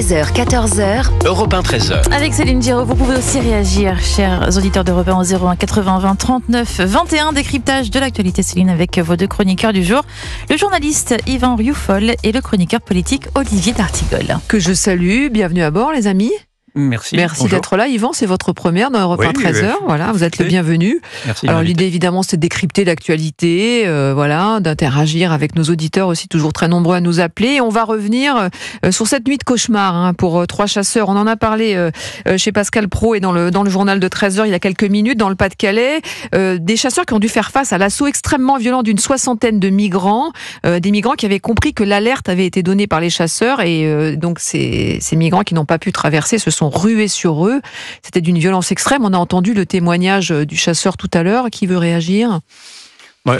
13h, 14h. Europe 13h. Avec Céline Giraud, vous pouvez aussi réagir, chers auditeurs d'Europe 1 au 01 80 20 39 21. Décryptage de l'actualité, Céline, avec vos deux chroniqueurs du jour. Le journaliste Yvan Rioufol et le chroniqueur politique Olivier D'Artigol. Que je salue. Bienvenue à bord, les amis. Merci. Merci d'être là, Yvan. C'est votre première dans Europe 13h. Voilà, vous êtes le bienvenu. Alors, l'idée, évidemment, c'est de décrypter l'actualité, euh, voilà, d'interagir avec nos auditeurs aussi, toujours très nombreux à nous appeler. on va revenir euh, sur cette nuit de cauchemar hein, pour euh, trois chasseurs. On en a parlé euh, chez Pascal Pro et dans le, dans le journal de 13h il y a quelques minutes, dans le Pas-de-Calais. des chasseurs qui ont dû faire face à l'assaut extrêmement violent d'une soixantaine de migrants, des migrants qui avaient compris que l'alerte avait été donnée par les chasseurs et donc ces, ces migrants qui n'ont pas pu traverser se sont rués sur eux. C'était d'une violence extrême. On a entendu le témoignage euh, du chasseur tout à l'heure qui veut réagir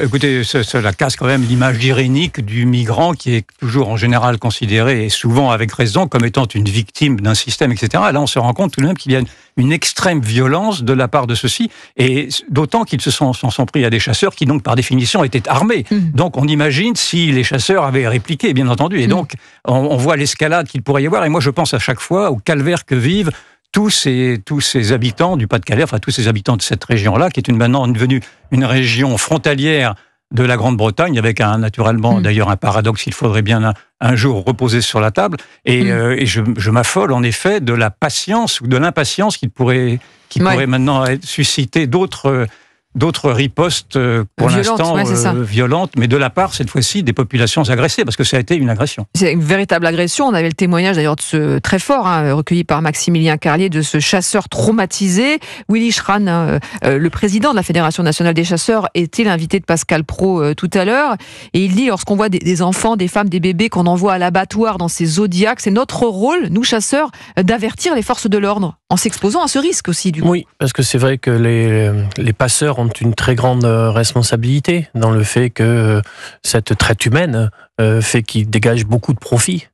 écoutez, cela casse quand même l'image irénique du migrant qui est toujours en général considéré, et souvent avec raison, comme étant une victime d'un système, etc. Là, on se rend compte tout de même qu'il y a une, extrême violence de la part de ceux-ci, et d'autant qu'ils se sont, pris à des chasseurs qui, donc, par définition, étaient armés. Mmh. Donc, on imagine si les chasseurs avaient répliqué, bien entendu. Et mmh. donc, on, on voit l'escalade qu'il pourrait y avoir. Et moi, je pense à chaque fois au calvaire que vivent tous ces, tous ces habitants du Pas-de-Calais, enfin tous ces habitants de cette région-là, qui est une, maintenant devenue une région frontalière de la Grande-Bretagne, avec un, naturellement mm. d'ailleurs un paradoxe qu'il faudrait bien un, jour reposer sur la table. Et, mm. euh, et je, je m'affole en effet de la patience ou de l'impatience qu'il pourrait, qui pourrait maintenant susciter d'autres d'autres ripostes euh, pour l'instant euh, violentes, mais de la part cette fois-ci des populations agressées, parce que ça a été une agression. C'est une véritable agression. On avait le témoignage d'ailleurs de ce très fort, hein, recueilli par Maximilien Carlier, de ce chasseur traumatisé. Willy Schran, euh, le président de la Fédération nationale des chasseurs, était l'invité de Pascal Pro tout à l'heure, et il dit lorsqu'on voit des, enfants, des femmes, des bébés qu'on envoie à l'abattoir dans ces zodiacs, c'est notre rôle, nous chasseurs, d'avertir les forces de l'ordre en s'exposant à ce risque aussi. Du Oui, parce que c'est vrai que les, les passeurs ont une très grande euh, responsabilité dans le fait que euh, cette traite humaine euh, fait qu'il dégage beaucoup de profits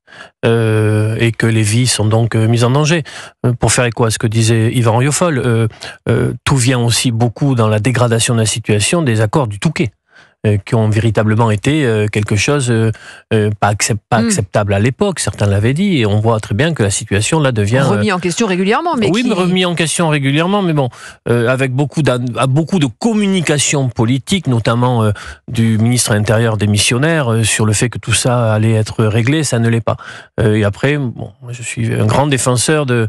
et que les vies sont donc mises en danger. pour faire écho à ce que disait Yvan Riofol, tout vient aussi beaucoup dans la dégradation de la situation des accords du Touquet. Euh, qui ont véritablement été euh, quelque chose euh, pas, accept, hmm. acceptable à l'époque. Certains l'avaient dit, et on voit très bien que la situation là devient remis en question régulièrement. Mais oui, remis en question régulièrement, mais bon, avec beaucoup beaucoup de communication politique, notamment du ministre intérieur Missionnaires, sur le fait que tout ça allait être réglé, ça ne l'est pas. et après, bon, je suis un grand défenseur de,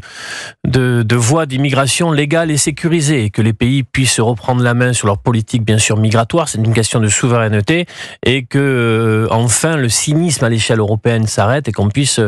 de, voies d'immigration légales et et que les pays puissent reprendre la main sur leur politique, bien sûr, migratoire. C'est une question de souveraineté et que euh, enfin le cynisme à l'échelle européenne s'arrête et qu'on puisse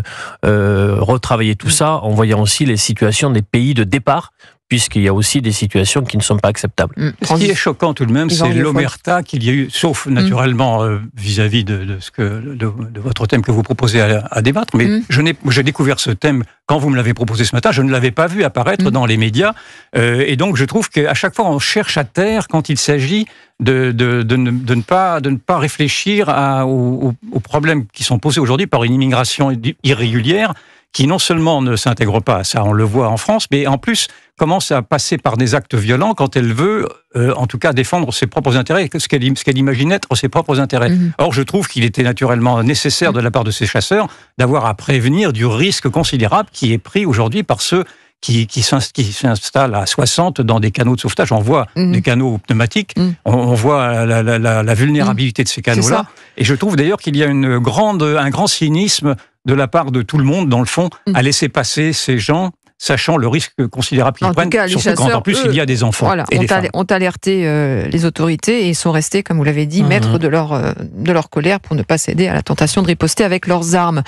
euh, retravailler tout ça en voyant aussi les situations des pays de départ puisqu'il y a aussi des situations qui ne sont pas acceptables. Mm. Ce qui est choquant tout de même, c'est l'omerta qu'il y a eu, sauf naturellement mm. euh, vis-à-vis de, ce de, votre thème que vous proposez à, débattre, mais mm. j'ai découvert ce thème quand vous me l'avez proposé ce matin, je ne l'avais pas vu apparaître dans les médias, euh, et donc je trouve qu'à chaque fois on cherche à terre quand il s'agit de, de, de, ne, pas, de ne pas réfléchir aux, problèmes qui sont posés aujourd'hui par une immigration irrégulière qui non seulement ne s'intègre pas, ça on le voit en France, mais en plus commence à passer par des actes violents quand elle veut, euh, en tout cas, défendre ses propres intérêts, ce qu'elle qu'elle imagine être ses propres intérêts. Mhm. Or, je trouve qu'il était naturellement nécessaire de la part de ces chasseurs d'avoir à prévenir du risque considérable qui est pris aujourd'hui par ceux qui, s'installent à 60 dans des canaux de sauvetage. On voit mhm. des canaux pneumatiques, mhm. on, voit la, vulnérabilité de ces canaux-là. Et je trouve d'ailleurs qu'il y a une grande, un grand cynisme de la part de tout le monde, dans le fond, mm. à laisser passer ces gens sachant le risque considérable qu'ils prennent, en plus il y a des enfants. on des ont, alerté euh, les autorités et sont restés, comme vous l'avez dit, mm. maîtres de leur, euh, de leur colère pour ne pas céder à la tentation de riposter avec leurs armes.